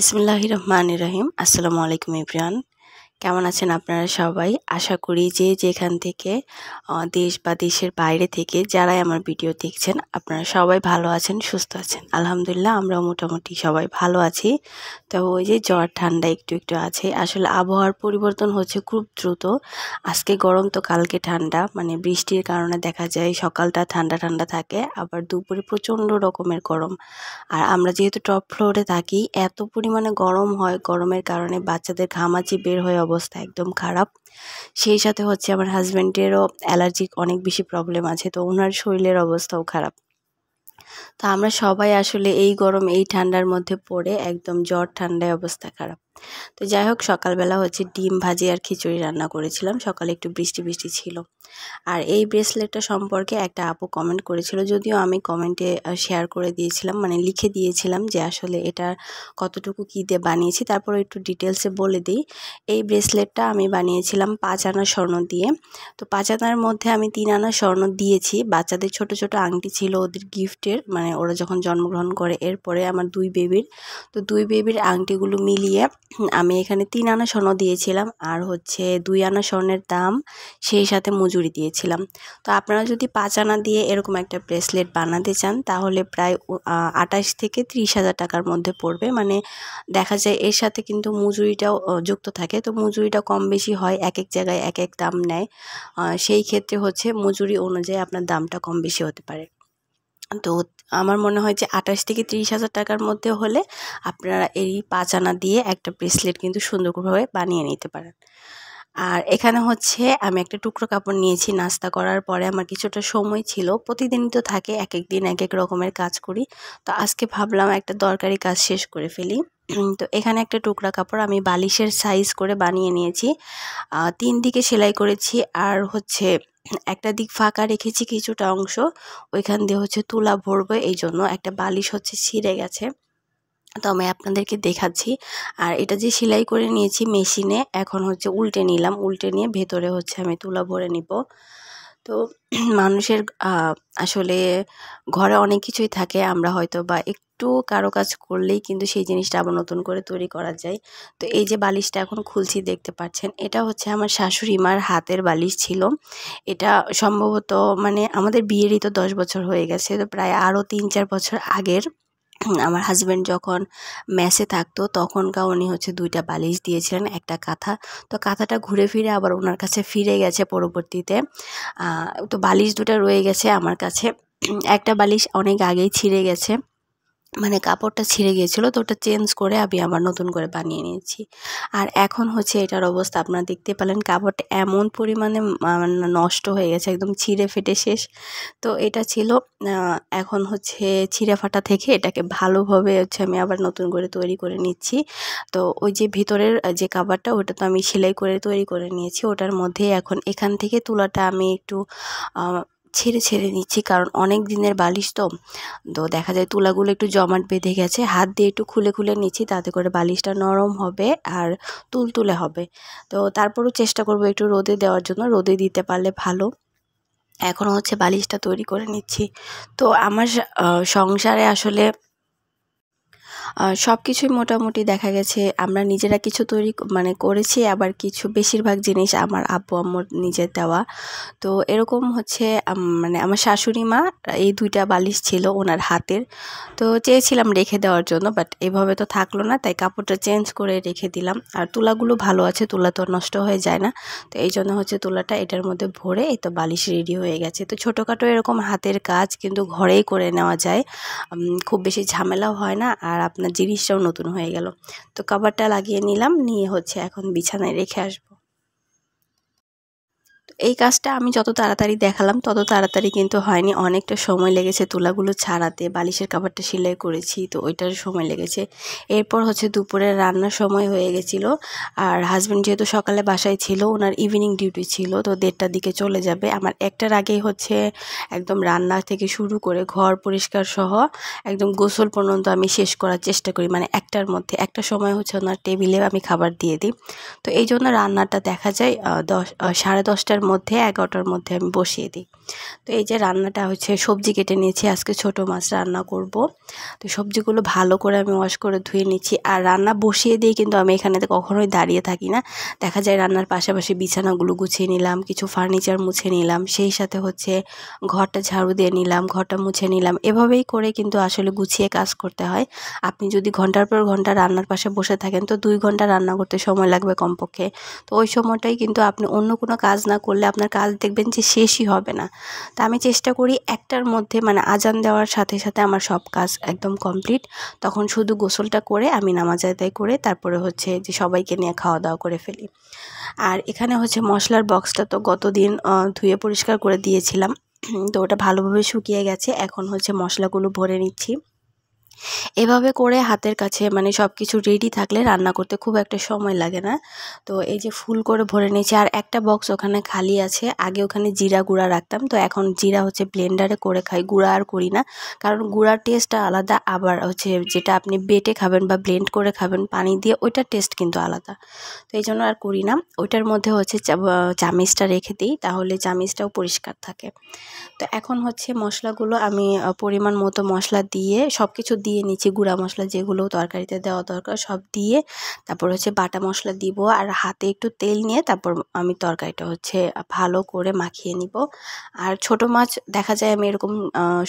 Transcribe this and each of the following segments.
বিসমুল্লাহ রহমান রহিম আসসালামু আলাইকুম ইব্রান কেমন আছেন আপনারা সবাই আশা করি যে যেখান থেকে দেশ বা দেশের বাইরে থেকে যারাই আমার ভিডিও দেখছেন আপনারা সবাই ভালো আছেন সুস্থ আছেন আলহামদুলিল্লাহ আমরা মোটামুটি সবাই ভালো আছি তো ওই যে জ্বর ঠান্ডা একটু একটু আছে আসলে আবহাওয়ার পরিবর্তন হচ্ছে খুব দ্রুত আজকে গরম তো কালকে ঠান্ডা মানে বৃষ্টির কারণে দেখা যায় সকালটা ঠান্ডা ঠান্ডা থাকে আবার দুপুরে প্রচণ্ড রকমের গরম আর আমরা যেহেতু টপ ফ্লোরে থাকি এত পরিমাণে গরম হয় গরমের কারণে বাচ্চাদের ঘামাচি বের হয়ে অবস্থা একদম খারাপ সেই সাথে হচ্ছে আমার হাজব্যান্ডেরও অ্যালার্জিক অনেক বেশি প্রবলেম আছে তো ওনার শরীরের অবস্থাও খারাপ তো আমরা সবাই আসলে এই গরম এই ঠান্ডার মধ্যে পড়ে একদম জ্বর ঠান্ডায় অবস্থা খারাপ তো যাই হোক সকালবেলা হচ্ছে ডিম ভাজি আর খিচুড়ি রান্না করেছিলাম সকালে একটু বৃষ্টি বৃষ্টি ছিল আর এই ব্রেসলেটটা সম্পর্কে একটা আপু কমেন্ট করেছিল যদিও আমি কমেন্টে শেয়ার করে দিয়েছিলাম মানে লিখে দিয়েছিলাম যে আসলে এটার কতটুকু কী দিয়ে বানিয়েছি তারপর একটু ডিটেলসে বলে দিই এই ব্রেসলেটটা আমি বানিয়েছিলাম পাঁচ আনা স্বর্ণ দিয়ে তো পাঁচ আনার মধ্যে আমি তিন আনা স্বর্ণ দিয়েছি বাচ্চাদের ছোট ছোট আংটি ছিল ওদের গিফটের মানে ওরা যখন জন্মগ্রহণ করে এরপরে আমার দুই বেবির তো দুই বেবির আংটিগুলো মিলিয়ে আমি এখানে তিন আনা স্বর্ণ দিয়েছিলাম আর হচ্ছে দুই আনা স্বর্ণের দাম সেই সাথে মজুরি দিয়েছিলাম তো আপনারা যদি পাঁচ আনা দিয়ে এরকম একটা ব্রেসলেট বানাতে চান তাহলে প্রায় আটাশ থেকে ত্রিশ হাজার টাকার মধ্যে পড়বে মানে দেখা যায় এর সাথে কিন্তু মজুরিটাও যুক্ত থাকে তো মজুরিটা কম বেশি হয় এক এক জায়গায় এক এক দাম নেয় সেই ক্ষেত্রে হচ্ছে মজুরি অনুযায়ী আপনার দামটা কম বেশি হতে পারে তো আমার মনে হয় যে আঠাশ থেকে তিরিশ হাজার টাকার মধ্যে হলে আপনারা এই পাঁচ আনা দিয়ে একটা ব্রেসলেট কিন্তু সুন্দরভাবে বানিয়ে নিতে পারেন আর এখানে হচ্ছে আমি একটা টুকরো কাপড় নিয়েছি নাস্তা করার পরে আমার কিছুটা সময় ছিল প্রতিদিনই তো থাকে এক এক দিন এক এক রকমের কাজ করি তো আজকে ভাবলাম একটা দরকারি কাজ শেষ করে ফেলি তো এখানে একটা টুকরা কাপড় আমি বালিশের সাইজ করে বানিয়ে নিয়েছি তিন দিকে সেলাই করেছি আর হচ্ছে একটা দিক ফাঁকা রেখেছি কিছুটা অংশ ওইখান দিয়ে হচ্ছে তুলা ভরবো এই জন্য একটা বালিশ হচ্ছে ছিঁড়ে গেছে তো আমি আপনাদেরকে দেখাচ্ছি আর এটা যে সেলাই করে নিয়েছি মেশিনে এখন হচ্ছে উল্টে নিলাম উল্টে নিয়ে ভেতরে হচ্ছে আমি তুলা ভরে নিব তো মানুষের আসলে ঘরে অনেক কিছুই থাকে আমরা হয়তো বা এক একটু কারো কাজ করলেই কিন্তু সেই জিনিসটা আবার নতুন করে তৈরি করা যায় তো এই যে বালিশটা এখন খুলছি দেখতে পাচ্ছেন এটা হচ্ছে আমার শাশুড়ি মার হাতের বালিশ ছিল এটা সম্ভবত মানে আমাদের বিয়েরই তো দশ বছর হয়ে গেছে তো প্রায় আরও তিন চার বছর আগের আমার হাজব্যান্ড যখন ম্যাসে থাকতো তখনকার উনি হচ্ছে দুইটা বালিশ দিয়েছিলেন একটা কাঁথা তো কাঁথাটা ঘুরে ফিরে আবার ওনার কাছে ফিরে গেছে পরবর্তীতে তো বালিশ দুটা রয়ে গেছে আমার কাছে একটা বালিশ অনেক আগেই ছিঁড়ে গেছে মানে কাপড়টা ছিঁড়ে গিয়েছিলো তো ওটা চেঞ্জ করে আমি আবার নতুন করে বানিয়ে নিয়েছি আর এখন হচ্ছে এটার অবস্থা আপনারা দেখতে পেলেন কাপড়টা এমন পরিমাণে মানে নষ্ট হয়ে গেছে একদম ছিঁড়ে ফেটে শেষ তো এটা ছিল এখন হচ্ছে ছিঁড়ে ফাটা থেকে এটাকে ভালোভাবে হচ্ছে আমি আবার নতুন করে তৈরি করে নিচ্ছি তো ওই যে ভিতরের যে কাপড়টা ওটা তো আমি সেলাই করে তৈরি করে নিয়েছি ওটার মধ্যে এখন এখান থেকে তুলাটা আমি একটু ছেড়ে ছেড়ে নিচ্ছি কারণ অনেক দিনের বালিশ তো তো দেখা যায় তুলাগুলো একটু জমাট বেঁধে গেছে হাত দিয়ে একটু খুলে খুলে নিচ্ছি তাতে করে বালিশটা নরম হবে আর তুলতুলে হবে তো তারপরও চেষ্টা করব একটু রোদে দেওয়ার জন্য রোদে দিতে পারলে ভালো এখনও হচ্ছে বালিশটা তৈরি করে নিচ্ছি তো আমার সংসারে আসলে সব কিছুই মোটামুটি দেখা গেছে আমরা নিজেরা কিছু তৈরি মানে করেছি আবার কিছু বেশিরভাগ জিনিস আমার আব্বু আম্মুর নিজের দেওয়া তো এরকম হচ্ছে মানে আমার শাশুড়ি মা এই দুইটা বালিশ ছিল ওনার হাতের তো চেয়েছিলাম রেখে দেওয়ার জন্য বাট এভাবে তো থাকলো না তাই কাপড়টা চেঞ্জ করে রেখে দিলাম আর তুলাগুলো ভালো আছে তুলা তো নষ্ট হয়ে যায় না তো এই জন্য হচ্ছে তুলাটা এটার মধ্যে ভরে এই তো বালিশ রেডি হয়ে গেছে তো ছোটোখাটো এরকম হাতের কাজ কিন্তু ঘরেই করে নেওয়া যায় খুব বেশি ঝামেলাও হয় না আর আপনার জিনিসটাও নতুন হয়ে গেল তো কভারটা লাগিয়ে নিলাম নিয়ে হচ্ছে এখন বিছানায় রেখে আসবো এই কাজটা আমি যত তাড়াতাড়ি দেখালাম তত তাড়াতাড়ি কিন্তু হয়নি অনেকটা সময় লেগেছে তুলাগুলো ছাড়াতে বালিশের কাপড়টা সেলাই করেছি তো ওইটার সময় লেগেছে এরপর হচ্ছে দুপুরে রান্নার সময় হয়ে গেছিল আর হাজব্যান্ড যেহেতু সকালে বাসায় ছিল ওনার ইভিনিং ডিউটি ছিল তো দেড়টার দিকে চলে যাবে আমার একটার আগেই হচ্ছে একদম রান্না থেকে শুরু করে ঘর পরিষ্কার সহ একদম গোসল পর্যন্ত আমি শেষ করার চেষ্টা করি মানে একটার মধ্যে একটা সময় হচ্ছে ওনার টেবিলে আমি খাবার দিয়ে দিই তো এই জন্য রান্নাটা দেখা যায় দশ সাড়ে দশটার মধ্যে এগারোটার মধ্যে আমি বসিয়ে দিই তো এই যে রান্নাটা হচ্ছে সবজি কেটে নিয়েছি আজকে ছোট মাছ রান্না করব তো সবজিগুলো ভালো করে আমি ওয়াশ করে ধুয়ে নিচ্ছি আর রান্না বসিয়ে দিয়ে কিন্তু আমি এখানে কখনোই দাঁড়িয়ে থাকি না দেখা যায় রান্নার পাশাপাশি বিছানাগুলো গুছিয়ে নিলাম কিছু ফার্নিচার মুছে নিলাম সেই সাথে হচ্ছে ঘরটা ঝাড়ু দিয়ে নিলাম ঘরটা মুছে নিলাম এভাবেই করে কিন্তু আসলে গুছিয়ে কাজ করতে হয় আপনি যদি ঘন্টার পর ঘন্টা রান্নার পাশে বসে থাকেন তো দুই ঘন্টা রান্না করতে সময় লাগবে কমপক্ষে তো ওই সময়টাই কিন্তু আপনি অন্য কোনো কাজ না করলে আপনার কাজ দেখবেন যে শেষই হবে না তা আমি চেষ্টা করি একটার মধ্যে মানে আজান দেওয়ার সাথে সাথে আমার সব কাজ একদম কমপ্লিট তখন শুধু গোসলটা করে আমি নামাজ আদায় করে তারপরে হচ্ছে যে সবাইকে নিয়ে খাওয়া দাওয়া করে ফেলি আর এখানে হচ্ছে মশলার বক্সটা তো গতদিন ধুয়ে পরিষ্কার করে দিয়েছিলাম তো ওটা ভালোভাবে শুকিয়ে গেছে এখন হচ্ছে মশলাগুলো ভরে নিচ্ছি এভাবে করে হাতের কাছে মানে সব কিছু রেডি থাকলে রান্না করতে খুব একটা সময় লাগে না তো এই যে ফুল করে ভরে নিয়েছি আর একটা বক্স ওখানে খালি আছে আগে ওখানে জিরা গুঁড়া রাখতাম তো এখন জিরা হচ্ছে ব্লেন্ডারে করে খাই গুঁড়া আর করি না কারণ গুঁড়ার টেস্টটা আলাদা আবার হচ্ছে যেটা আপনি বেটে খাবেন বা ব্লেন্ড করে খাবেন পানি দিয়ে ওইটার টেস্ট কিন্তু আলাদা তো এই জন্য আর করি না ওইটার মধ্যে হচ্ছে চামিচটা রেখে দিই তাহলে চামিচটাও পরিষ্কার থাকে তো এখন হচ্ছে মশলাগুলো আমি পরিমাণ মতো মশলা দিয়ে সব কিছু দিয়ে নিচে গুঁড়া মশলা যেগুলো তরকারিতে দেওয়া দরকার সব দিয়ে তারপর হচ্ছে বাটা মশলা দিব আর হাতে একটু তেল নিয়ে তারপর আমি তরকারিটা হচ্ছে ভালো করে মাখিয়ে নিব আর ছোট মাছ দেখা যায় আমি এরকম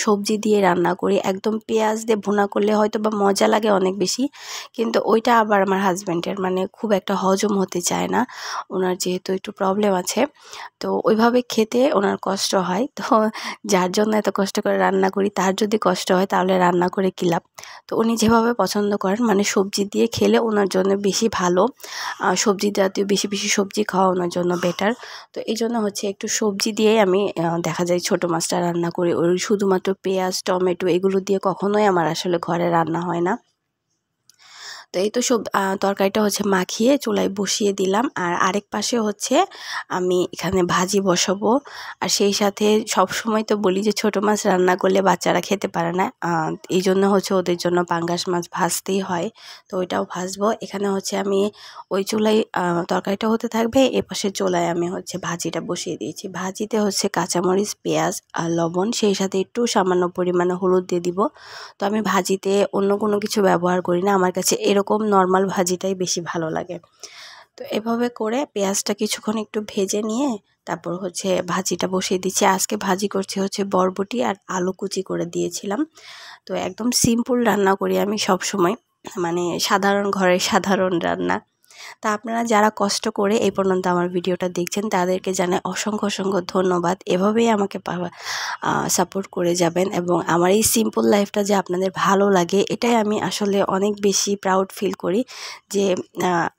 সবজি দিয়ে রান্না করি একদম পেঁয়াজ দিয়ে ভুনা করলে হয়তো বা মজা লাগে অনেক বেশি কিন্তু ওইটা আবার আমার হাজব্যান্ডের মানে খুব একটা হজম হতে চায় না ওনার যেহেতু একটু প্রবলেম আছে তো ওইভাবে খেতে ওনার কষ্ট হয় তো যার জন্য এত কষ্ট করে রান্না করি তার যদি কষ্ট হয় তাহলে রান্না করে কী লাভ তো উনি যেভাবে পছন্দ করেন মানে সবজি দিয়ে খেলে ওনার জন্য বেশি ভালো সবজি জাতীয় বেশি বেশি সবজি খাওয়া ওনার জন্য বেটার তো এই জন্য হচ্ছে একটু সবজি দিয়ে আমি দেখা যায় ছোট মাছটা রান্না করি ওই শুধুমাত্র পেঁয়াজ টমেটো এগুলো দিয়ে কখনোই আমার আসলে ঘরে রান্না হয় না তো এই তো সব তরকারিটা হচ্ছে মাখিয়ে চুলায় বসিয়ে দিলাম আর আরেক পাশে হচ্ছে আমি এখানে ভাজি বসাবো আর সেই সাথে সব সময় তো বলি যে ছোট মাছ রান্না করলে বাচ্চারা খেতে পারে না এই জন্য হচ্ছে ওদের জন্য পাঙ্গাস মাছ ভাজতেই হয় তো ওইটাও ভাজবো এখানে হচ্ছে আমি ওই চুলাই তরকারিটা হতে থাকবে এ পাশে চুলায় আমি হচ্ছে ভাজিটা বসিয়ে দিয়েছি ভাজিতে হচ্ছে কাঁচামরিচ পেঁয়াজ আর লবণ সেই সাথে একটু সামান্য পরিমাণে হলুদ দিয়ে দিব তো আমি ভাজিতে অন্য কোনো কিছু ব্যবহার করি না আমার কাছে এর এরকম নর্মাল ভাজিটাই বেশি ভালো লাগে তো এভাবে করে পেঁয়াজটা কিছুক্ষণ একটু ভেজে নিয়ে তারপর হচ্ছে ভাজিটা বসিয়ে দিচ্ছি আজকে ভাজি করছি হচ্ছে বরবটি আর আলু কুচি করে দিয়েছিলাম তো একদম সিম্পল রান্না করি আমি সব সময় মানে সাধারণ ঘরে সাধারণ রান্না তা আপনারা যারা কষ্ট করে এই পর্যন্ত আমার ভিডিওটা দেখছেন তাদেরকে জানাই অসংখ্য অসংখ্য ধন্যবাদ এভাবেই আমাকে সাপোর্ট করে যাবেন এবং আমার এই সিম্পল লাইফটা যে আপনাদের ভালো লাগে এটাই আমি আসলে অনেক বেশি প্রাউড ফিল করি যে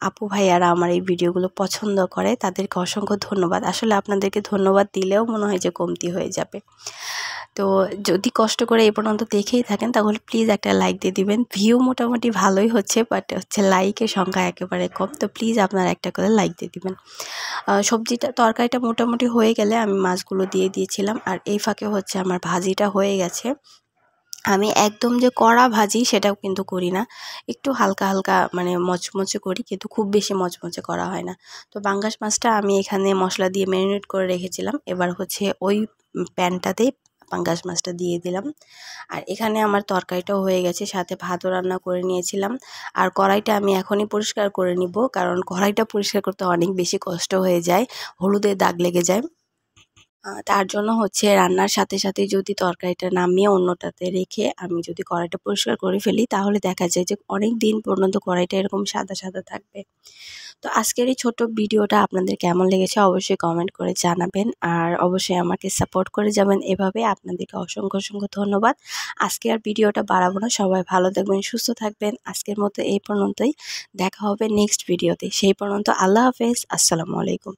আপু ভাইয়ারা আমার এই ভিডিওগুলো পছন্দ করে তাদেরকে অসংখ্য ধন্যবাদ আসলে আপনাদেরকে ধন্যবাদ দিলেও মনে হয় যে কমতি হয়ে যাবে তো যদি কষ্ট করে এই পর্যন্ত দেখেই থাকেন তাহলে প্লিজ একটা লাইক দিয়ে দিবেন ভিউ মোটামুটি ভালোই হচ্ছে বাট হচ্ছে লাইকের সংখ্যা একেবারে কম তো প্লিজ আপনারা একটা করে লাইক দিয়ে দিবেন সবজিটা তরকারিটা মোটামুটি হয়ে গেলে আমি মাছগুলো দিয়ে দিয়েছিলাম আর এই ফাঁকে হচ্ছে আমার ভাজিটা হয়ে গেছে আমি একদম যে কড়া ভাজি সেটাও কিন্তু করি না একটু হালকা হালকা মানে মচমচে করি কিন্তু খুব বেশি মচমচে করা হয় না তো বাঙ্গাস মাছটা আমি এখানে মশলা দিয়ে ম্যারিনেট করে রেখেছিলাম এবার হচ্ছে ওই প্যানটাতেই পাঙ্গাস মাছটা দিয়ে দিলাম আর এখানে আমার তরকারিটাও হয়ে গেছে সাথে ভাতও রান্না করে নিয়েছিলাম আর কড়াইটা আমি এখনই পরিষ্কার করে নিব কারণ কড়াইটা পরিষ্কার করতে অনেক বেশি কষ্ট হয়ে যায় হলুদের দাগ লেগে যায় তার জন্য হচ্ছে রান্নার সাথে সাথে যদি তরকারিটা নামিয়ে অন্যটাতে রেখে আমি যদি কড়াইটা পরিষ্কার করে ফেলি তাহলে দেখা যায় যে অনেক দিন পর্যন্ত কড়াইটা এরকম সাদা সাদা থাকবে তো আজকের এই ছোট ভিডিওটা আপনাদের কেমন লেগেছে অবশ্যই কমেন্ট করে জানাবেন আর অবশ্যই আমাকে সাপোর্ট করে যাবেন এভাবে আপনাদেরকে অসংখ্য অসংখ্য ধন্যবাদ আজকে আর ভিডিওটা বাড়াবো না সবাই ভালো থাকবেন সুস্থ থাকবেন আজকের মতো এই পর্যন্তই দেখা হবে নেক্সট ভিডিওতে সেই পর্যন্ত আল্লাহ হাফেজ আসসালামু আলাইকুম